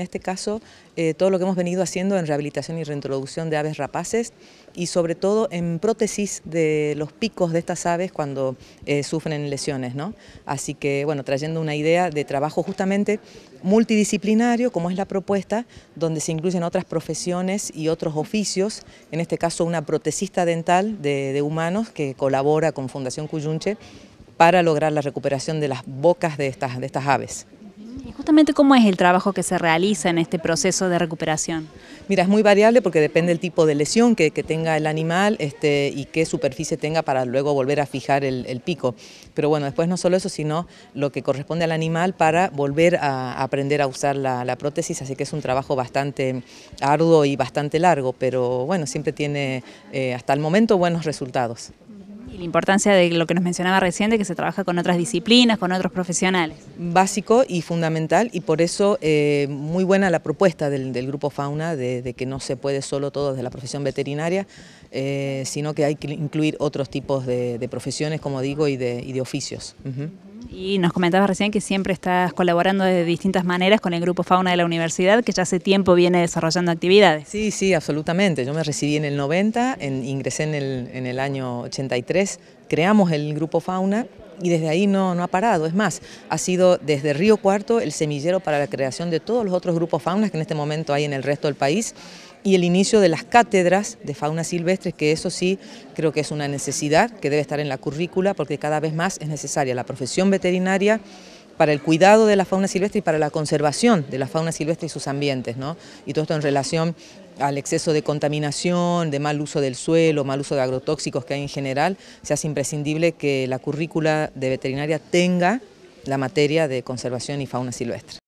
En este caso, eh, todo lo que hemos venido haciendo en rehabilitación y reintroducción de aves rapaces y sobre todo en prótesis de los picos de estas aves cuando eh, sufren lesiones. Así que, bueno, trayendo una idea de trabajo justamente multidisciplinario, como es la propuesta, donde se incluyen otras profesiones y otros oficios, en este caso una protesista dental de, humanos que colabora con Fundación Cuyunche para lograr la recuperación de las bocas de estas aves. Justamente, ¿cómo es el trabajo que se realiza en este proceso de recuperación? Mira, es muy variable porque depende del tipo de lesión que, tenga el animal este, y qué superficie tenga para luego volver a fijar el, pico. Pero bueno, después no solo eso, sino lo que corresponde al animal para volver a aprender a usar la, prótesis, así que es un trabajo bastante arduo y bastante largo, pero bueno, siempre tiene eh, hasta el momento buenos resultados la importancia de lo que nos mencionaba recién, que se trabaja con otras disciplinas, con otros profesionales. Básico y fundamental y por eso eh, muy buena la propuesta del, Grupo Fauna de, que no se puede solo todo desde la profesión veterinaria, eh, sino que hay que incluir otros tipos de, profesiones, como digo, y de, oficios. Y nos comentabas recién que siempre estás colaborando de distintas maneras con el Grupo Fauna de la Universidad, que ya hace tiempo viene desarrollando actividades. Sí, sí, absolutamente. Yo me recibí en el 90, ingresé en el, año 83, creamos el Grupo Fauna y desde ahí no, no, ha parado. Es más, ha sido desde Río Cuarto el semillero para la creación de todos los otros grupos faunas que en este momento hay en el resto del país y el inicio de las cátedras de fauna silvestre, que eso sí creo que es una necesidad que debe estar en la currícula porque cada vez más es necesaria la profesión veterinaria para el cuidado de la fauna silvestre y para la conservación de la fauna silvestre y sus ambientes, Y todo esto en relación al exceso de contaminación, de mal uso del suelo, mal uso de agrotóxicos que hay en general, se hace imprescindible que la currícula de veterinaria tenga la materia de conservación y fauna silvestre.